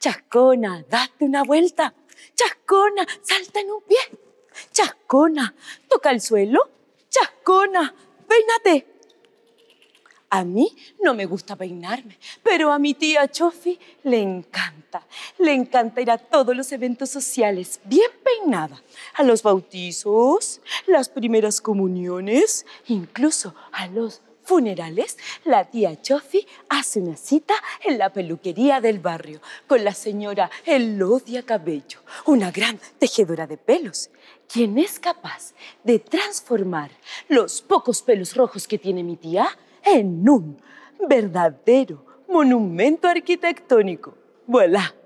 Chascona, date una vuelta. Chascona, salta en un pie. Chascona, toca el suelo. Chascona, peínate. A mí no me gusta peinarme, pero a mi tía Chofi le encanta. Le encanta ir a todos los eventos sociales bien peinada. A los bautizos, las primeras comuniones, incluso a los funerales, la tía Chofi hace una cita en la peluquería del barrio con la señora Elodia Cabello, una gran tejedora de pelos, quien es capaz de transformar los pocos pelos rojos que tiene mi tía en un verdadero monumento arquitectónico. Vuela.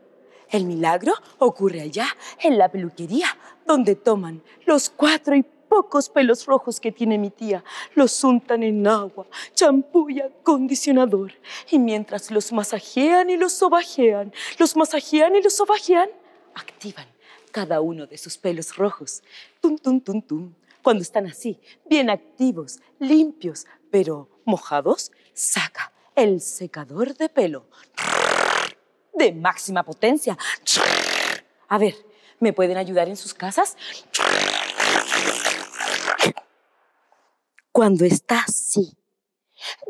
El milagro ocurre allá, en la peluquería, donde toman los cuatro y pocos pelos rojos que tiene mi tía los untan en agua, champú y acondicionador. Y mientras los masajean y los sobajean, los masajean y los sobajean, activan cada uno de sus pelos rojos. Tum, tum, tum, tum. Cuando están así, bien activos, limpios, pero mojados, saca el secador de pelo de máxima potencia. A ver, ¿me pueden ayudar en sus casas? cuando está así,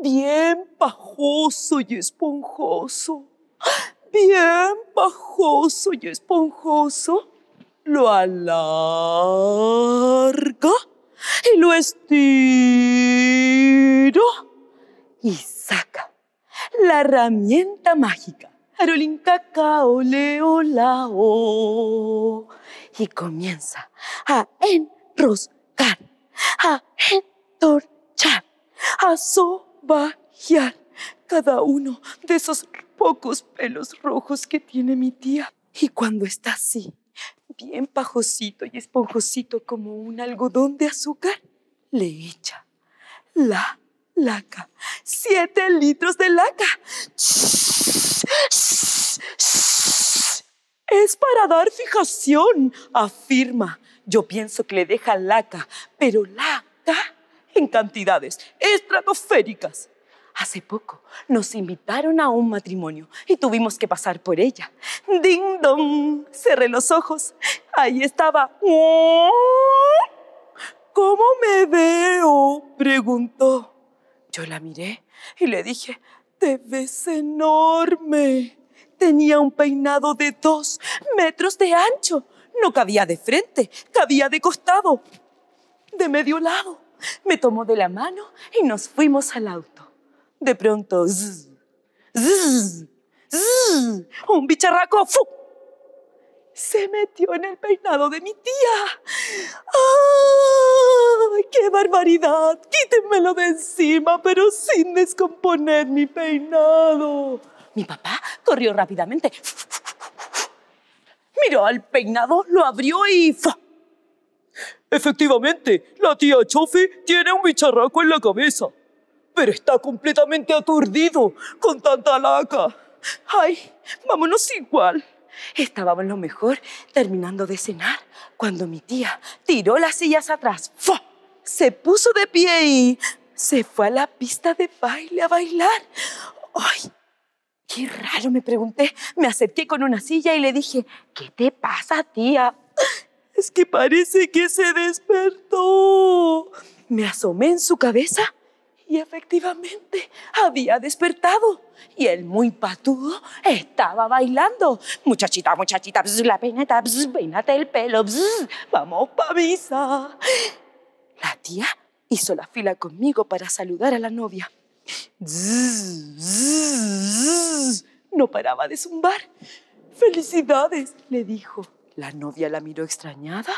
bien pajoso y esponjoso, bien pajoso y esponjoso, lo alarga y lo estiro y saca la herramienta mágica. Arolín cacao, leo, o Y comienza a enroscar, a enroscar cha a sobajear cada uno de esos pocos pelos rojos que tiene mi tía. Y cuando está así, bien pajosito y esponjosito como un algodón de azúcar, le echa la laca. Siete litros de laca. Es para dar fijación, afirma. Yo pienso que le deja laca, pero laca en cantidades estratosféricas. Hace poco nos invitaron a un matrimonio y tuvimos que pasar por ella. Ding dong, cerré los ojos. Ahí estaba. ¿Cómo me veo? preguntó. Yo la miré y le dije, te ves enorme. Tenía un peinado de dos metros de ancho. No cabía de frente, cabía de costado, de medio lado. me tomó de la mano y nos fuimos al auto. De pronto, zzz, un bicharraco se metió en el peinado de mi tía. ¡Ay, qué barbaridad! Quítenmelo de encima, pero sin descomponer mi peinado. Mi papá corrió rápidamente. Miró al peinado, lo abrió y... Efectivamente, la tía Chofi tiene un bicharraco en la cabeza, pero está completamente aturdido con tanta laca. Ay, vámonos igual. Estábamos lo mejor terminando de cenar cuando mi tía tiró las sillas atrás. Se puso de pie y se fue a la pista de baile a bailar. ¡Ay! Qué raro, me pregunté. Me acerqué con una silla y le dije, ¿qué te pasa, tía? Es que parece que se despertó. Me asomé en su cabeza y efectivamente había despertado. Y el muy patudo estaba bailando. Muchachita, muchachita, la peinata, bzz, peinate el pelo, vamos pa' misa. La tía hizo la fila conmigo para saludar a la novia. No paraba de zumbar. Felicidades, le dijo. La novia la miró extrañada.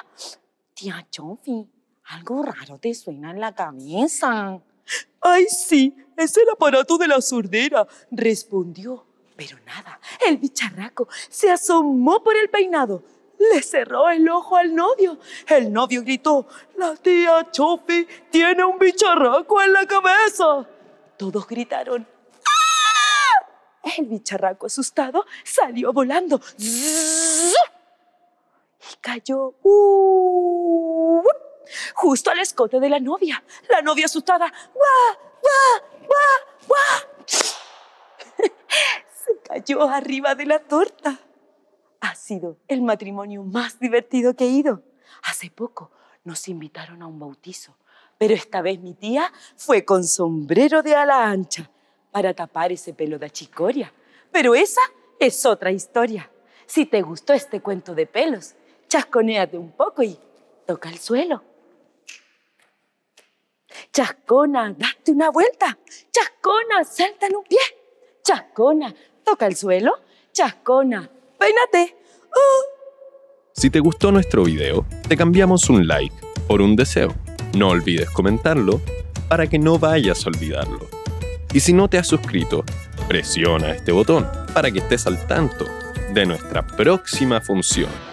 Tía Chofi, algo raro te suena en la cabeza. Ay, sí, es el aparato de la sordera, respondió. Pero nada, el bicharraco se asomó por el peinado. Le cerró el ojo al novio. El novio gritó, la tía Chofi tiene un bicharraco en la cabeza. Todos gritaron, ¡Ah! El bicharraco asustado salió volando y cayó uh, uh, justo al escote de la novia. La novia asustada, Se cayó arriba de la torta. Ha sido el matrimonio más divertido que he ido. Hace poco nos invitaron a un bautizo, pero esta vez mi tía fue con sombrero de ala ancha para tapar ese pelo de achicoria. Pero esa es otra historia. Si te gustó este cuento de pelos, chasconeate un poco y toca el suelo. Chascona, date una vuelta. Chascona, salta en un pie. Chascona, toca el suelo. Chascona, peínate. Uh. Si te gustó nuestro video, te cambiamos un like por un deseo. No olvides comentarlo para que no vayas a olvidarlo. Y si no te has suscrito, presiona este botón para que estés al tanto de nuestra próxima función.